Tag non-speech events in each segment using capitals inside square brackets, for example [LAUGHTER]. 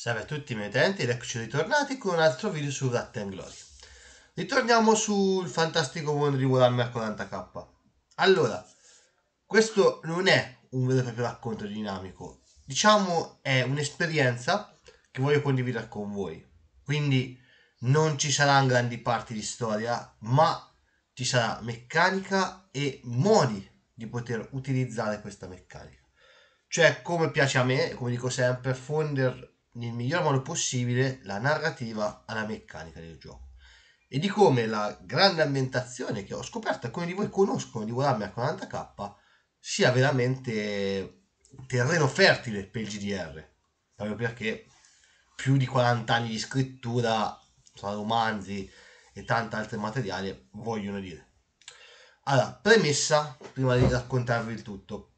Salve a tutti i miei utenti ed eccoci ritornati con un altro video su Ratten Glory. Ritorniamo sul fantastico mondo di Warhammer 40k. Allora, questo non è un vero e proprio racconto dinamico, diciamo è un'esperienza che voglio condividere con voi. Quindi non ci saranno grandi parti di storia, ma ci sarà meccanica e modi di poter utilizzare questa meccanica. Cioè, come piace a me, come dico sempre, fonder nel miglior modo possibile la narrativa alla meccanica del gioco e di come la grande ambientazione che ho scoperto, alcuni di voi conoscono di Warhammer 40k, sia veramente terreno fertile per il GDR, proprio perché più di 40 anni di scrittura tra romanzi e tanti altri materiali vogliono dire. Allora, premessa, prima di raccontarvi il tutto,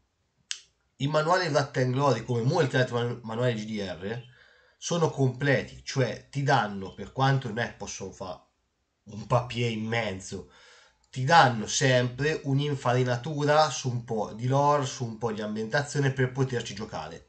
il manuale Rat Glory, come molti altri manuali GDR, sono completi, cioè ti danno, per quanto non è possono fare un papier in mezzo, ti danno sempre un'infarinatura su un po' di lore, su un po' di ambientazione per poterci giocare,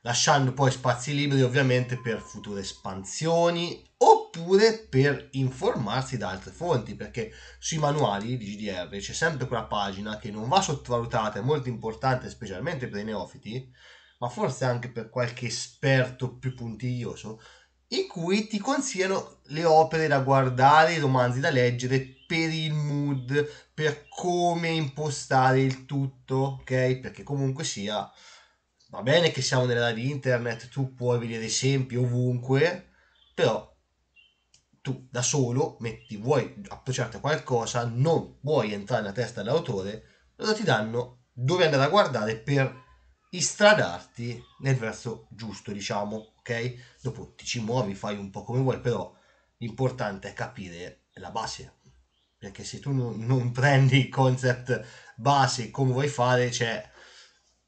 lasciando poi spazi liberi ovviamente per future espansioni oppure per informarsi da altre fonti, perché sui manuali di GDR c'è sempre quella pagina che non va sottovalutata, è molto importante specialmente per i neofiti, ma forse anche per qualche esperto più puntiglioso, in cui ti consigliano le opere da guardare, i romanzi da leggere per il mood, per come impostare il tutto, ok? Perché comunque sia, va bene che siamo nell'era di internet, tu puoi vedere esempi ovunque, però tu da solo metti, vuoi appoggiarti a qualcosa, non vuoi entrare nella testa dell'autore, allora ti danno dove andare a guardare per istradarti nel verso giusto, diciamo, ok? Dopo ti ci muovi, fai un po' come vuoi, però l'importante è capire la base, perché se tu non, non [LAUGHS] prendi il concept base come vuoi fare, cioè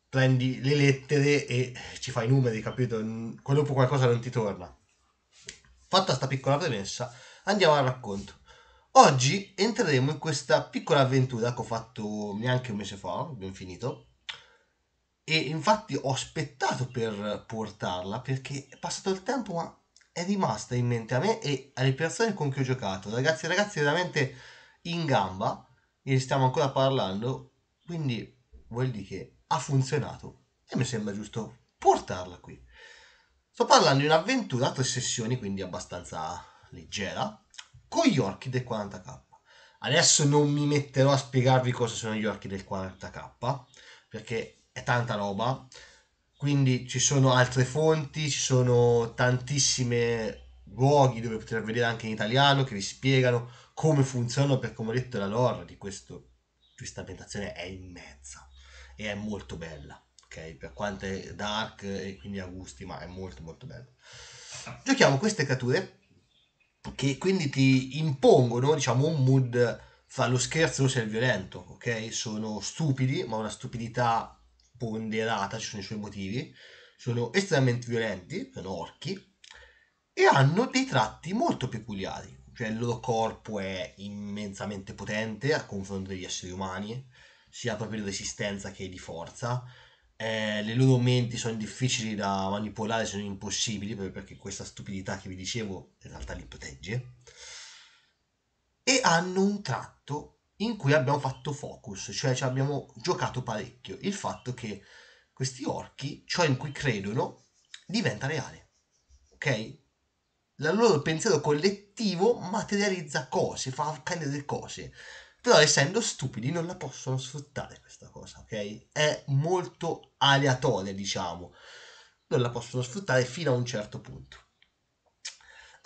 prendi le lettere e ci fai i numeri, capito? Qua dopo qualcosa non ti torna. Fatta sta piccola premessa, andiamo al racconto. Oggi entreremo in questa piccola avventura che ho fatto neanche un mese fa, ben finito, e infatti ho aspettato per portarla perché è passato il tempo ma è rimasta in mente a me e alle persone con cui ho giocato ragazzi e ragazzi veramente in gamba e stiamo ancora parlando quindi vuol dire che ha funzionato e mi sembra giusto portarla qui sto parlando di un'avventura tre sessioni quindi abbastanza leggera con gli orchi del 40k adesso non mi metterò a spiegarvi cosa sono gli orchi del 40k perché è tanta roba, quindi ci sono altre fonti, ci sono tantissimi luoghi dove poter vedere anche in italiano che vi spiegano come funzionano, perché come ho detto la lore di questo, questa ambientazione è immensa e è molto bella, ok? Per quanto è dark e quindi a gusti, ma è molto molto bella. Giochiamo queste creature che quindi ti impongono, diciamo, un mood fra lo scherzo e lo violento, ok? Sono stupidi, ma una stupidità ponderata, ci sono i suoi motivi, sono estremamente violenti, sono orchi, e hanno dei tratti molto peculiari, cioè il loro corpo è immensamente potente a confronto degli esseri umani, sia proprio di resistenza che di forza, eh, le loro menti sono difficili da manipolare, sono impossibili, proprio perché questa stupidità che vi dicevo in realtà li protegge, e hanno un tratto in cui abbiamo fatto focus, cioè ci abbiamo giocato parecchio. Il fatto che questi orchi, ciò in cui credono, diventa reale. Ok? La loro pensiero collettivo materializza cose, fa cadere cose. Però essendo stupidi non la possono sfruttare questa cosa, ok? È molto aleatoria, diciamo. Non la possono sfruttare fino a un certo punto.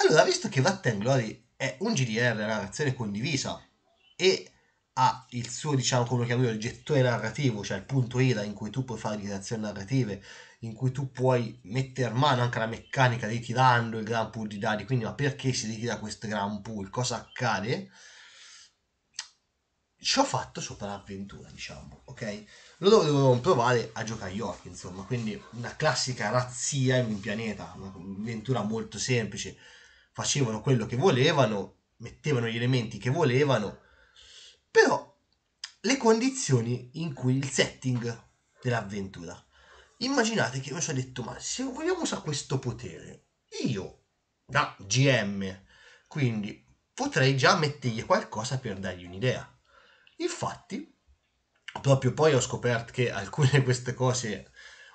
Allora, visto che Vatten Glory è un GDR, una reazione condivisa, e ha il suo, diciamo, come lo chiamo io il gettone narrativo, cioè il punto ILA in cui tu puoi fare direzioni narrative, in cui tu puoi mettere mano anche alla meccanica di tirando il gran pool di dadi, quindi ma perché si ritira questo gran pool, cosa accade? Ci ho fatto sopra l'avventura, diciamo, ok? Loro dovevano provare a giocare a York, insomma, quindi una classica razzia in un pianeta, un'avventura molto semplice. Facevano quello che volevano, mettevano gli elementi che volevano però le condizioni in cui il setting dell'avventura. Immaginate che io ci ho detto, ma se vogliamo usare questo potere, io, da GM, quindi potrei già mettergli qualcosa per dargli un'idea. Infatti, proprio poi ho scoperto che alcune di queste cose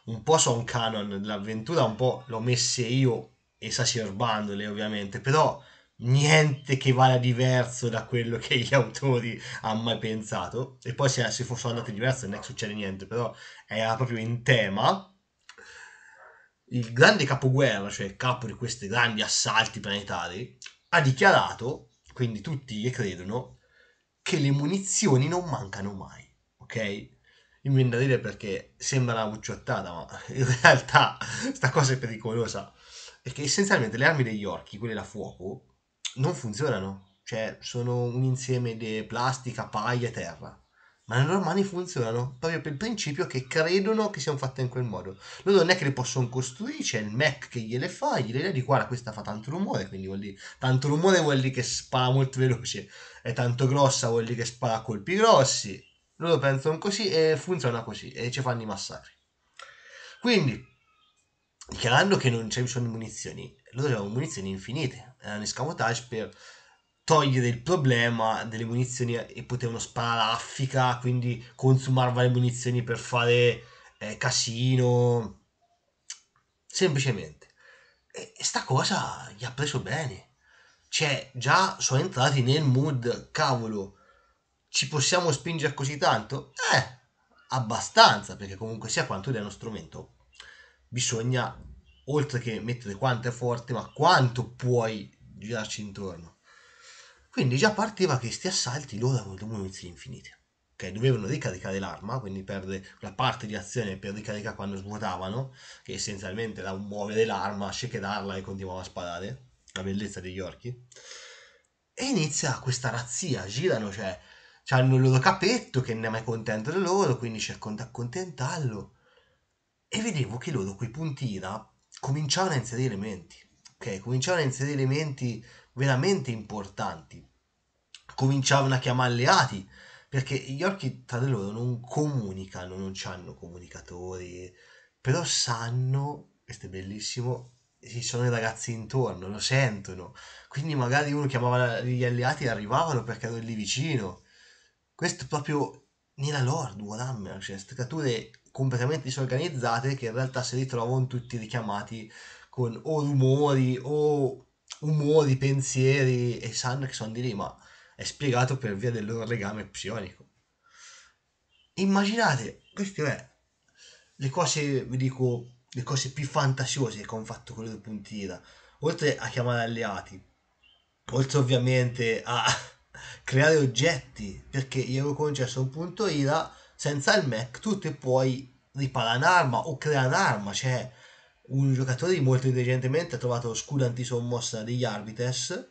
un po' sono canon dell'avventura, un po' l'ho messe io esacerbandole ovviamente, però niente che vada diverso da quello che gli [LAUGHS] autori hanno mai pensato. E poi se, se fossero andati diverso non è che succede niente, però era proprio in tema. Il grande capoguerra, cioè il capo di questi grandi assalti planetari, ha dichiarato, quindi tutti gli credono, che le munizioni non mancano mai, ok? Mi viene da dire perché sembra una bucciottata, ma [LAUGHS] in realtà sta cosa è pericolosa. Perché essenzialmente le armi degli orchi, quelle da fuoco, non funzionano, cioè sono un insieme di plastica, paglia e terra. Ma le loro mani funzionano proprio per il principio che credono che siano fatte in quel modo. Loro non è che le possono costruire, c'è il Mac che gliele fa, e gliele di guarda questa fa tanto rumore, quindi vuol dire tanto rumore vuol dire che spara molto veloce, è tanto grossa vuol dire che spara colpi grossi. Loro pensano così e funziona così e ci fanno i massacri. Quindi, dichiarando che non ci sono munizioni, loro avevano munizioni infinite, erano in scamotage per togliere il problema delle munizioni e potevano sparare a affica, quindi consumare varie munizioni per fare eh, casino, semplicemente. E, e sta cosa gli ha preso bene, cioè già sono entrati nel mood, cavolo, ci possiamo spingere così tanto? Eh, abbastanza, perché comunque sia quanto è uno strumento bisogna oltre che mettere quanto è forte, ma quanto puoi girarci intorno. Quindi già partiva che questi assalti loro avevano due munizioni infinite. Okay, dovevano ricaricare l'arma, quindi perdere la parte di azione per ricaricare quando svuotavano, che essenzialmente era muovere l'arma, shakerarla e continuava a sparare, la bellezza degli orchi. E inizia questa razzia, girano, cioè, hanno il loro capetto che non è mai contento di loro, quindi cercano di accontentarlo. E vedevo che loro quei punti IRA cominciavano a inserire elementi, ok? Cominciavano a inserire elementi veramente importanti, cominciavano a chiamare alleati, perché gli orchi tra di loro non comunicano, non hanno comunicatori, però sanno, questo è bellissimo, ci sono i ragazzi intorno, lo sentono, quindi magari uno chiamava gli alleati e arrivavano perché ero lì vicino. Questo proprio nella lore di Warhammer, cioè queste creature completamente disorganizzate che in realtà si ritrovano tutti richiamati con o rumori o umori, pensieri e sanno che sono di lì, ma è spiegato per via del loro legame psionico. Immaginate, queste sono le cose, vi dico, le cose più fantasiose che hanno fatto con le puntine, oltre a chiamare alleati, oltre ovviamente a [LAUGHS] creare oggetti, perché gli avevo concesso un punto IRA senza il Mac tu ti puoi riparare un'arma o creare un'arma, cioè un giocatore molto intelligentemente ha trovato lo scudo antisommossa degli Arbites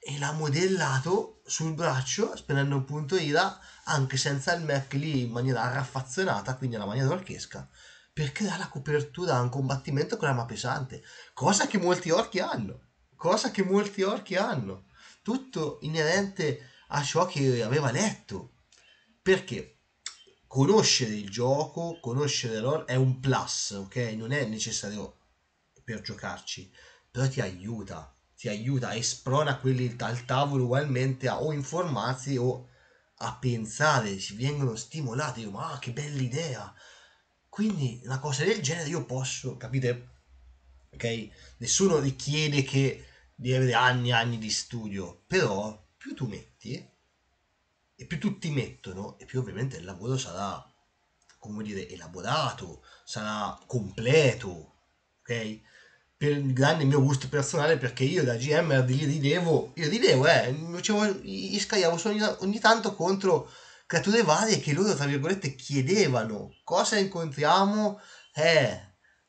e l'ha modellato sul braccio sperando un punto ira anche senza il Mac lì in maniera raffazzonata, quindi alla maniera orchesca, per creare la copertura a un combattimento con l'arma pesante, cosa che molti orchi hanno, cosa che molti orchi hanno, tutto inerente a ciò che aveva letto. Perché? conoscere il gioco, conoscere l'or è un plus, ok? Non è necessario per giocarci, però ti aiuta, ti aiuta e sprona quelli dal tavolo ugualmente a o informarsi o a pensare, si vengono stimolati, ma ah, che bella idea! Quindi una cosa del genere io posso, capite? Ok? Nessuno richiede che di avere anni e anni di studio, però più tu metti, e più tutti mettono e più ovviamente il lavoro sarà, come dire, elaborato, sarà completo, ok? Per il grande mio gusto personale, perché io da GM li ridevo, io ridevo, eh, li scagliavo ogni, ogni tanto contro creature varie che loro, tra virgolette, chiedevano cosa incontriamo, eh,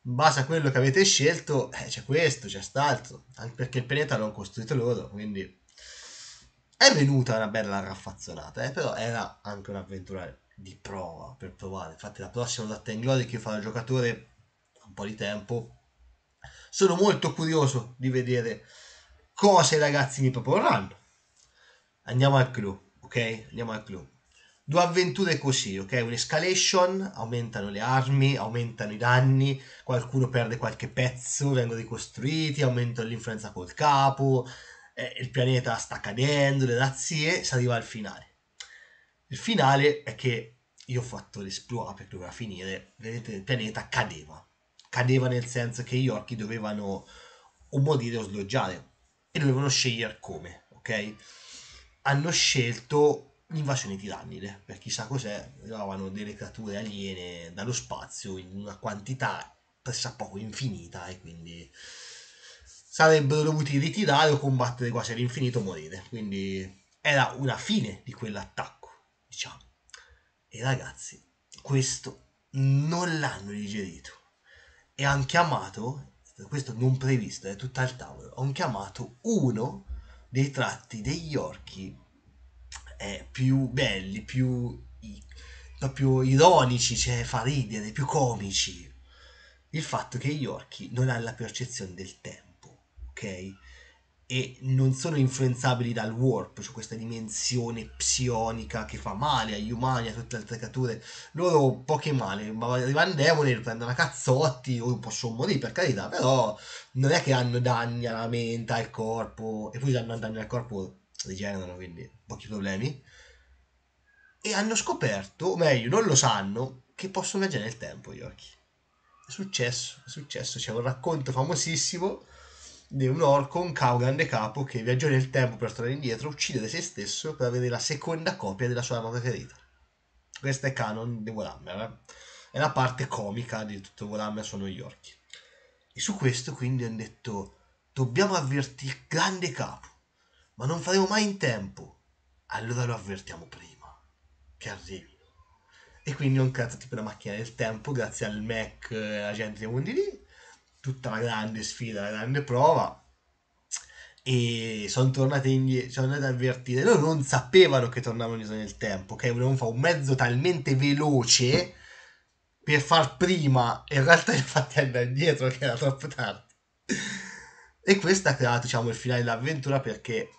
in base a quello che avete scelto, eh, c'è questo, c'è quest'altro, anche perché il pianeta l'hanno costruito loro, quindi è venuta una bella raffazzonata, eh, però era anche un'avventura di prova per provare. Infatti, la prossima data in gloria che farà il giocatore un po' di tempo. Sono molto curioso di vedere cosa i ragazzi mi proporranno. Andiamo al clou, ok? Andiamo al clou. Due avventure così, ok? Un'escalation, aumentano le armi, aumentano i danni, qualcuno perde qualche pezzo, vengono ricostruiti, aumentano l'influenza col capo, eh, il pianeta sta cadendo, le razzie, si arriva al finale. Il finale è che io ho fatto l'esplora perché doveva finire, vedete il pianeta cadeva. Cadeva nel senso che gli orchi dovevano o morire o sloggiare e dovevano scegliere come, ok? Hanno scelto l'invasione tirannide, per chissà cos'è, erano delle creature aliene dallo spazio in una quantità pressappoco infinita e quindi sarebbero dovuti ritirare o combattere quasi all'infinito e morire. Quindi era una fine di quell'attacco, diciamo. E ragazzi, questo non l'hanno digerito. E hanno chiamato, questo non previsto, è tutto al tavolo, hanno chiamato uno dei tratti degli orchi eh, più belli, più proprio ironici, cioè fa ridere, più comici. Il fatto che gli orchi non hanno la percezione del tempo. E non sono influenzabili dal warp, cioè questa dimensione psionica che fa male agli umani, a tutte le altre creature. Loro poche male, ma arrivano demoni, prendono a cazzotti o possono morire per carità, però non è che hanno danni alla mente, al corpo, e poi se hanno danni al corpo rigenerano, quindi pochi problemi. E hanno scoperto, o meglio, non lo sanno, che possono viaggiare nel tempo gli occhi. È successo, è successo, c'è un racconto famosissimo di un orco, un cao grande capo che viaggia nel tempo per tornare indietro, uccide se stesso per avere la seconda copia della sua arma preferita. Questa è canon di Warhammer, eh? è la parte comica di tutto Warhammer sono gli orchi. E su questo quindi hanno detto, dobbiamo avvertire il grande capo, ma non faremo mai in tempo, allora lo avvertiamo prima, che arrivi. E quindi ho creato tipo una macchina del tempo grazie al Mac e eh, alla gente dei mondi lì tutta la grande sfida, la grande prova e sono tornati indietro, sono andati ad avvertire, loro non sapevano che tornavano indietro nel tempo, che volevano fare un mezzo talmente veloce per far prima, E in realtà infatti andare indietro che era troppo tardi. E questo ha creato diciamo, il finale dell'avventura perché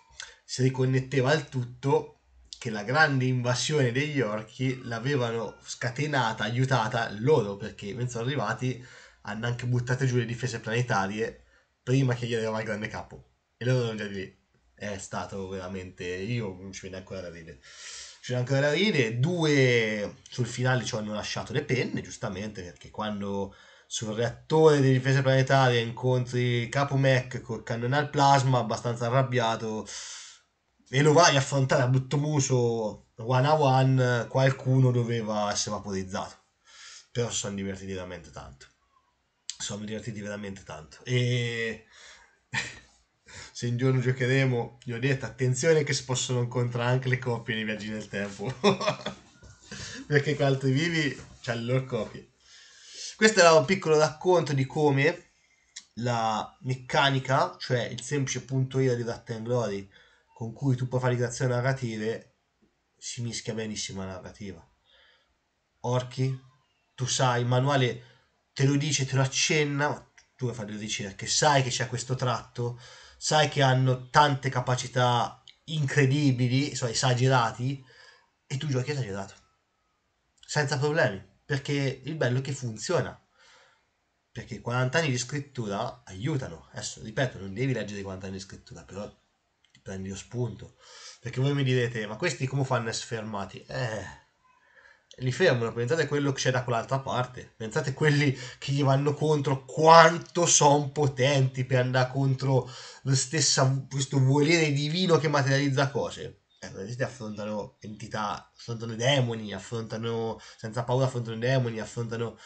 si riconnetteva al tutto che la grande invasione degli orchi l'avevano scatenata, aiutata loro perché mentre sono arrivati hanno anche buttato giù le difese planetarie prima che gli arrivava il grande capo. E loro erano già lì. È stato veramente... Io non ci viene ancora da ridere. Ci viene ancora da ridere. Due sul finale ci hanno lasciato le penne, giustamente, perché quando sul reattore di difesa planetaria incontri Capo Mac col cannone al plasma abbastanza arrabbiato e lo vai a affrontare a brutto muso one a one qualcuno doveva essere vaporizzato però si sono divertiti veramente tanto siamo divertiti veramente tanto. E [LAUGHS] se un giorno giocheremo, gli ho detto attenzione che si possono incontrare anche le coppie nei viaggi nel tempo. [LAUGHS] Perché con altri vivi c'è le loro copie. Questo era un piccolo racconto di come la meccanica, cioè il semplice punto IRA di Rat and Glory con cui tu puoi fare creazioni narrative, si mischia benissimo alla narrativa. Orchi, tu sai, il manuale te lo dice, te lo accenna, tu vuoi farglielo dire ricerche, sai che c'è questo tratto, sai che hanno tante capacità incredibili, so, esagerati, e tu giochi esagerato, senza problemi, perché il bello è che funziona, perché 40 anni di scrittura aiutano. Adesso, ripeto, non devi leggere i 40 anni di scrittura, però ti prendi lo spunto. Perché voi mi direte, ma questi come fanno a essere fermati? Eh, li fermano. Pensate a quello che c'è da quell'altra parte. Pensate a quelli che gli vanno contro quanto sono potenti per andare contro lo stesso, questo volere divino che materializza cose. Eh, affrontano entità, affrontano demoni, affrontano senza paura, affrontano demoni, affrontano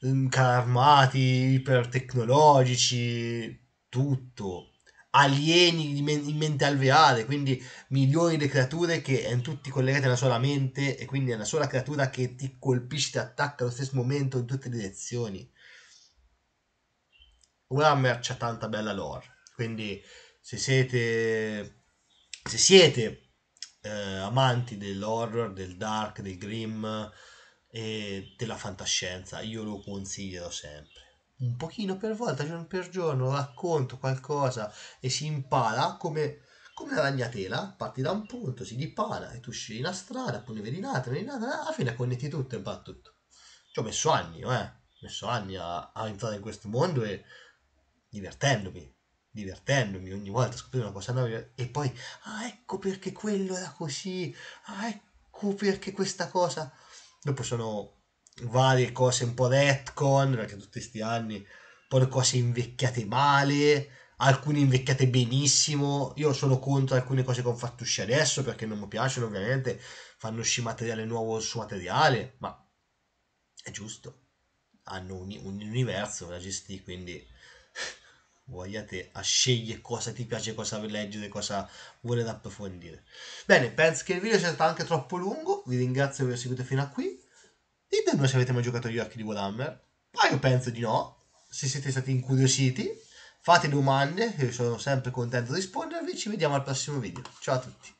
carri armati, ipertecnologici, tutto alieni in mente alveare, quindi milioni di creature che sono eh, tutti collegate alla sola mente e quindi è una sola creatura che ti colpisce, ti attacca allo stesso momento in tutte le direzioni. Warhammer c'ha tanta bella lore, quindi se siete, se siete eh, amanti dell'horror, del dark, del grim e della fantascienza, io lo consiglierò sempre un pochino per volta, giorno cioè per giorno, racconto qualcosa e si impara come, come una ragnatela, parti da un punto, si dipara e tu scegli una strada, poi ne vedi un'altra, ne vedi un'altra, alla fine connetti tutto e impari tutto. Ci ho messo anni, eh, ho messo anni a, a entrare in questo mondo e divertendomi, divertendomi ogni volta scoprire una cosa nuova e poi ah ecco perché quello era così ah ecco perché questa cosa dopo sono varie cose un po' retcon, perché tutti questi anni, poi cose invecchiate male, alcune invecchiate benissimo. Io sono contro alcune cose che ho fatto uscire adesso perché non mi piacciono, ovviamente. Fanno uscire materiale nuovo su materiale, ma è giusto. Hanno un, un universo da gestire, quindi [LAUGHS] vogliate a scegliere cosa ti piace, cosa vuoi leggere, cosa vuole approfondire. Bene, penso che il video sia stato anche troppo lungo. Vi ringrazio per aver seguito fino a qui Ditemi se avete mai giocato gli occhi di Warhammer. Ma ah, io penso di no. Se siete stati incuriositi, fate domande, che sono sempre contento di rispondervi. Ci vediamo al prossimo video. Ciao a tutti.